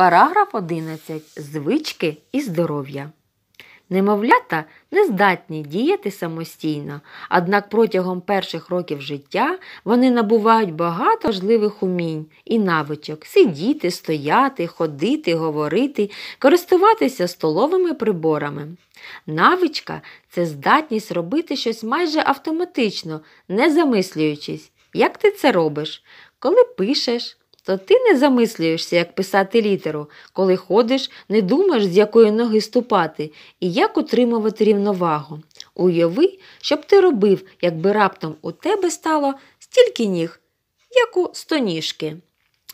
Параграф 11. Звички і здоров'я. Немовлята не здатні діяти самостійно, однак протягом перших років життя вони набувають багато важливих умінь і навичок сидіти, стояти, ходити, говорити, користуватися столовими приборами. Навичка це здатність робити щось майже автоматично, не замислюючись, як ти це робиш, коли пишеш. То тобто ти не замислюєшся, як писати літеру, коли ходиш, не думаєш, з якої ноги ступати і як утримувати рівновагу. Уяви, що б ти робив, якби раптом у тебе стало стільки ніг, як у стоніжки.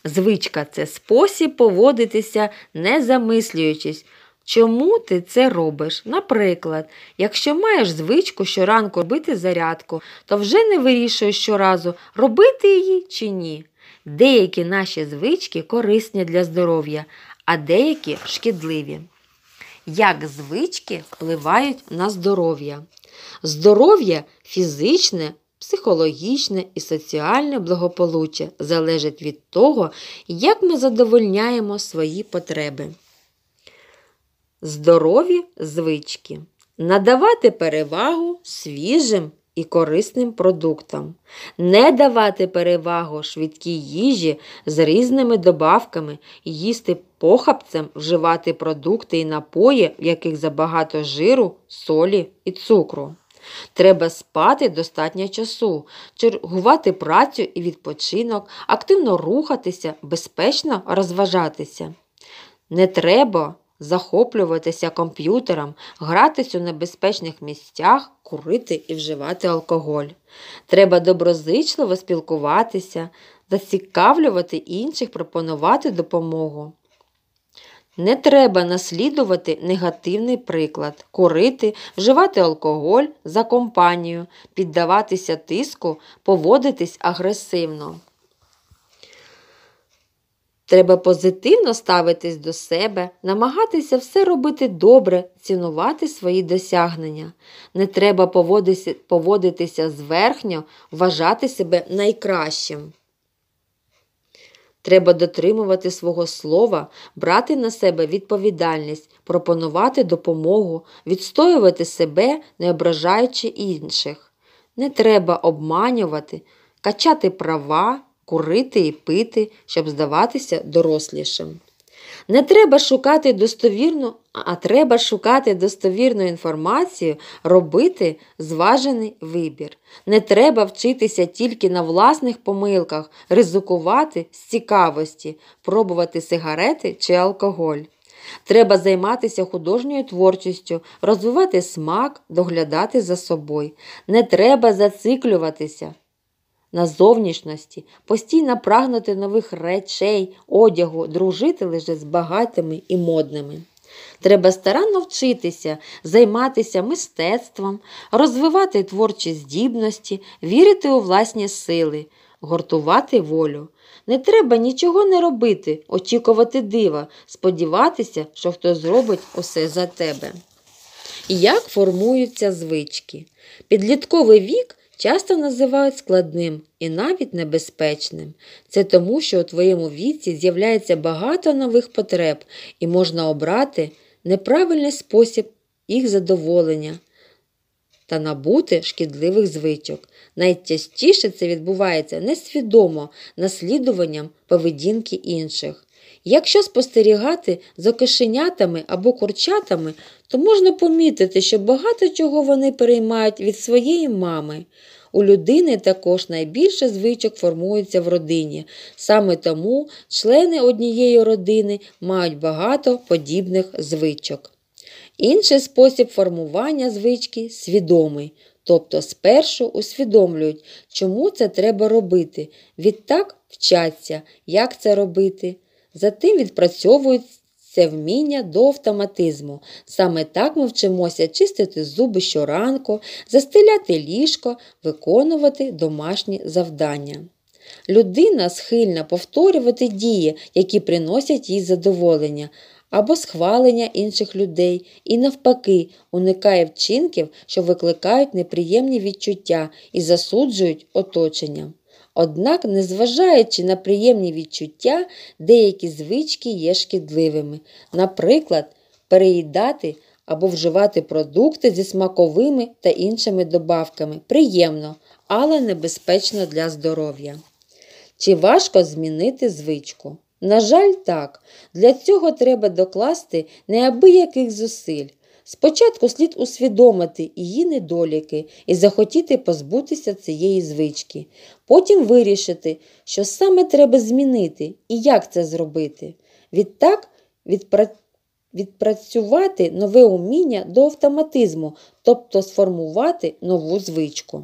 Звичка це спосіб поводитися, не замислюючись. Чому ти це робиш? Наприклад, якщо маєш звичку щоранку робити зарядку, то вже не вирішуєш щоразу, робити її чи ні. Деякі наші звички корисні для здоров'я, а деякі шкідливі. Як звички впливають на здоров'я? Здоров'я фізичне, психологічне і соціальне благополуччя залежить від того, як ми задовольняємо свої потреби. Здорові звички надавати перевагу свіжим і корисним продуктам, не давати перевагу швидкій їжі з різними добавками, їсти похапцем, вживати продукти і напої, в яких забагато жиру, солі і цукру. Треба спати достатньо часу, чергувати працю і відпочинок, активно рухатися, безпечно розважатися. Не треба захоплюватися комп'ютером, гратись у небезпечних місцях, курити і вживати алкоголь. Треба доброзичливо спілкуватися, зацікавлювати інших, пропонувати допомогу. Не треба наслідувати негативний приклад, курити, вживати алкоголь за компанію, піддаватися тиску, поводитись агресивно. Треба позитивно ставитись до себе, намагатися все робити добре, цінувати свої досягнення. Не треба поводитися зверхньо, вважати себе найкращим. Треба дотримувати свого слова, брати на себе відповідальність, пропонувати допомогу, відстоювати себе, не ображаючи інших. Не треба обманювати, качати права курити і пити, щоб здаватися дорослішим. Не треба шукати достовірну, а треба шукати достовірну інформацію, робити зважений вибір. Не треба вчитися тільки на власних помилках, ризикувати з цікавості, пробувати сигарети чи алкоголь. Треба займатися художньою творчістю, розвивати смак, доглядати за собою. Не треба зациклюватися на зовнішності, постійно прагнути нових речей, одягу, дружити лише з багатими і модними. Треба старанно вчитися, займатися мистецтвом, розвивати творчі здібності, вірити у власні сили, гуртувати волю. Не треба нічого не робити, очікувати дива, сподіватися, що хтось зробить усе за тебе. Як формуються звички? Підлітковий вік часто називають складним і навіть небезпечним. Це тому, що у твоєму віці з'являється багато нових потреб і можна обрати неправильний спосіб їх задоволення та набути шкідливих звичок. Найчастіше це відбувається несвідомо наслідуванням поведінки інших. Якщо спостерігати за кошенятами або курчатами, то можна помітити, що багато чого вони переймають від своєї мами. У людини також найбільше звичок формується в родині. Саме тому члени однієї родини мають багато подібних звичок. Інший спосіб формування звички свідомий. Тобто спершу усвідомлюють, чому це треба робити, відтак вчаться, як це робити. Затим відпрацьовується вміння до автоматизму. Саме так ми вчимося чистити зуби щоранку, застеляти ліжко, виконувати домашні завдання. Людина схильна повторювати дії, які приносять їй задоволення або схвалення інших людей, і, навпаки, уникає вчинків, що викликають неприємні відчуття і засуджують оточення. Однак, незважаючи на приємні відчуття, деякі звички є шкідливими, наприклад, переїдати або вживати продукти зі смаковими та іншими добавками. Приємно, але небезпечно для здоров'я. Чи важко змінити звичку? На жаль, так. Для цього треба докласти неабияких зусиль. Спочатку слід усвідомити її недоліки і захотіти позбутися цієї звички, потім вирішити, що саме треба змінити і як це зробити. Відтак відпра... відпрацювати нове уміння до автоматизму, тобто сформувати нову звичку.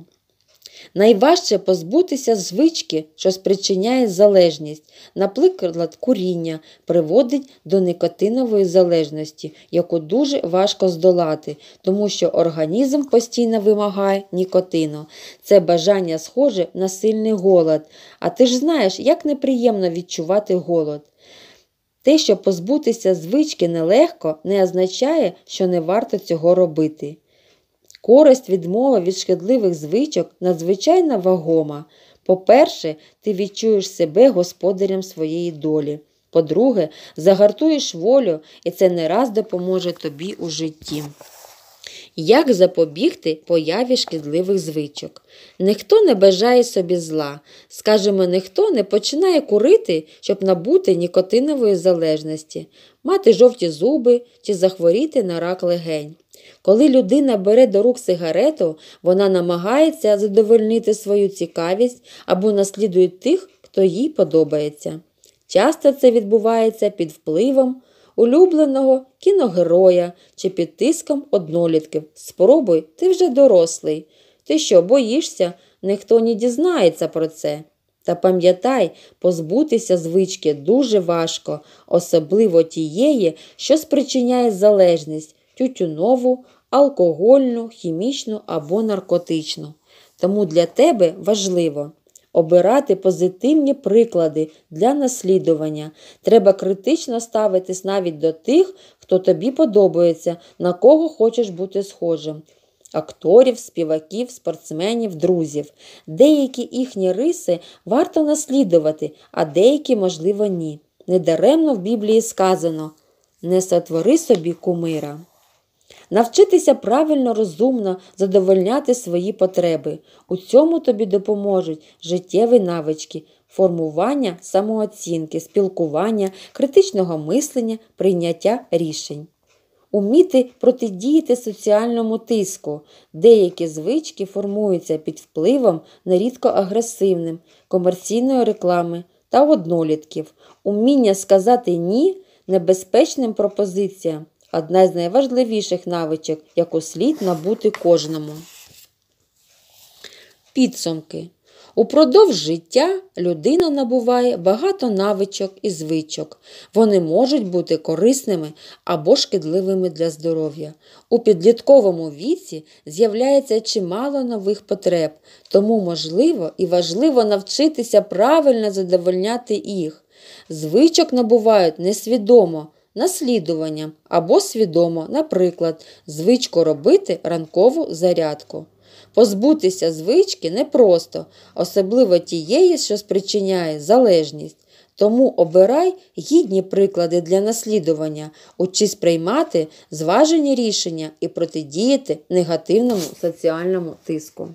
Найважче позбутися звички, що спричиняє залежність, наприклад, куріння приводить до никотинової залежності, яку дуже важко здолати, тому що організм постійно вимагає нікотину. Це бажання схоже на сильний голод. А ти ж знаєш, як неприємно відчувати голод. Те, що позбутися звички нелегко, не означає, що не варто цього робити. Користь відмови від шкідливих звичок надзвичайно вагома. По-перше, ти відчуєш себе господарем своєї долі. По-друге, загартуєш волю, і це не раз допоможе тобі у житті. Як запобігти появі шкідливих звичок? Ніхто не бажає собі зла, скажімо, ніхто не починає курити, щоб набути нікотинової залежності, мати жовті зуби чи захворіти на рак легень. Коли людина бере до рук сигарету, вона намагається задовольнити свою цікавість або наслідує тих, хто їй подобається. Часто це відбувається під впливом улюбленого кіногероя чи під тиском однолітків. Спробуй, ти вже дорослий. Ти що, боїшся, ніхто не дізнається про це. Та пам'ятай, позбутися звички дуже важко, особливо тієї, що спричиняє залежність тютюнову, алкогольну, хімічну або наркотичну. Тому для тебе важливо обирати позитивні приклади для наслідування. Треба критично ставитись навіть до тих, хто тобі подобається, на кого хочеш бути схожим. Акторів, співаків, спортсменів, друзів. Деякі їхні риси варто наслідувати, а деякі, можливо, ні. Недаремно в Біблії сказано не сотвори собі кумира. Навчитися правильно, розумно задовольняти свої потреби. У цьому тобі допоможуть життєві навички, формування самооцінки, спілкування, критичного мислення, прийняття рішень. Уміти протидіяти соціальному тиску. Деякі звички формуються під впливом нерідко агресивним, комерційної реклами та однолітків, уміння сказати ні небезпечним пропозиціям одна з найважливіших навичок, яку слід набути кожному. Підсумки. Упродовж життя людина набуває багато навичок і звичок. Вони можуть бути корисними або шкідливими для здоров'я. У підлітковому віці з'являється чимало нових потреб, тому можливо і важливо навчитися правильно задовольняти їх. Звичок набувають несвідомо, наслідуванням або свідомо, наприклад, звичку робити ранкову зарядку. Позбутися звички непросто, особливо тієї, що спричиняє залежність. Тому обирай гідні приклади для наслідування, учись приймати зважені рішення і протидіяти негативному соціальному тиску.